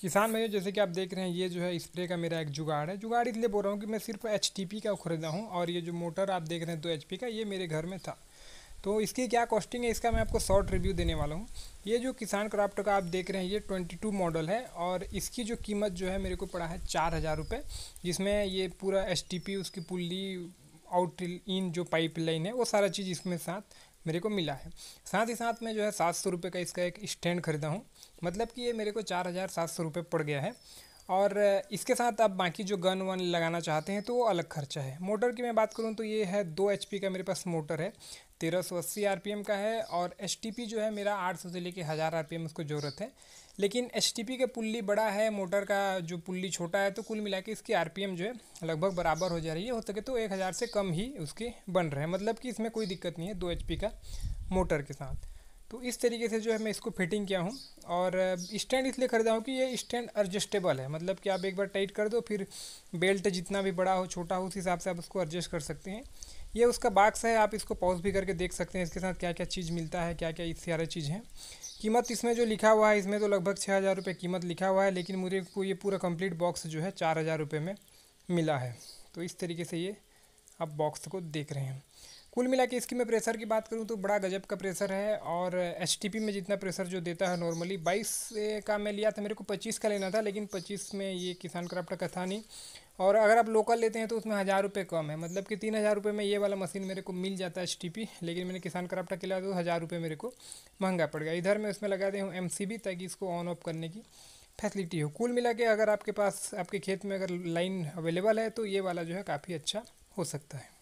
किसान भाइयों जैसे कि आप देख रहे हैं ये जो है स्प्रे का मेरा एक जुगाड़ है जुगाड़ इसलिए बोल रहा हूँ कि मैं सिर्फ एच का खरीदा हूँ और ये जो मोटर आप देख रहे हैं दो एच का ये मेरे घर में था तो इसकी क्या कॉस्टिंग है इसका मैं आपको शॉर्ट रिव्यू देने वाला हूँ ये जो किसान क्राफ्ट का आप देख रहे हैं ये 22 मॉडल है और इसकी जो कीमत जो है मेरे को पड़ा है चार हज़ार रुपये जिसमें ये पूरा एच उसकी पुल्ली आउट इन जो पाइपलाइन है वो सारा चीज़ इसमें साथ मेरे को मिला है साथ ही साथ मैं जो है सात सौ रुपये का इसका एक स्टैंड ख़रीदा हूँ मतलब कि ये मेरे को चार हज़ार सात सौ रुपये पड़ गया है और इसके साथ आप बाकी जो गन वन लगाना चाहते हैं तो वो अलग खर्चा है मोटर की मैं बात करूँ तो ये है दो एच का मेरे पास मोटर है तेरह सौ अस्सी आर का है और एच जो है मेरा आठ सौ से लेके हज़ार आर पी उसको ज़रूरत है लेकिन एच का पुल्ली बड़ा है मोटर का जो पुल्ली छोटा है तो कुल मिला के इसकी आर जो है लगभग बराबर हो जा रही है हो सके तो एक हज़ार से कम ही उसके बन रहे हैं मतलब कि इसमें कोई दिक्कत नहीं है दो एच का मोटर के साथ तो इस तरीके से जो है मैं इसको फिटिंग किया हूँ और स्टैंड इसलिए ख़रीदा हूँ कि ये स्टैंड एडजस्टेबल है मतलब कि आप एक बार टाइट कर दो फिर बेल्ट जितना भी बड़ा हो छोटा हो उस हिसाब से आप उसको एडजस्ट कर सकते हैं ये उसका बाक्स है आप इसको पॉज भी करके देख सकते हैं इसके साथ क्या क्या चीज़ मिलता है क्या क्या इससे सारे चीज़ हैं कीमत इसमें जो लिखा हुआ है इसमें तो लगभग छः हज़ार रुपये कीमत लिखा हुआ है लेकिन मुझे को ये पूरा कंप्लीट बॉक्स जो है चार हज़ार रुपये में मिला है तो इस तरीके से ये आप बॉक्स को देख रहे हैं कुल मिला के इसकी मैं प्रेशर की बात करूँ तो बड़ा गजब का प्रेशर है और एच में जितना प्रेशर जो देता है नॉर्मली बाईस का मैं लिया था मेरे को पच्चीस का लेना था लेकिन पच्चीस में ये किसान क्राफ्ट का था नहीं और अगर आप लोकल लेते हैं तो उसमें हज़ार रुपये कम है मतलब कि तीन हज़ार रुपये में ये वाला मशीन मेरे को मिल जाता है एच लेकिन मैंने किसान क्राफ्ट का किला तो हज़ार रुपये मेरे को महंगा पड़ गया इधर मैं उसमें लगा दे हूँ एम ताकि इसको ऑन ऑफ करने की फैसिलिटी हो कुल मिला के अगर आपके पास आपके खेत में अगर लाइन अवेलेबल है तो ये वाला जो है काफ़ी अच्छा हो सकता है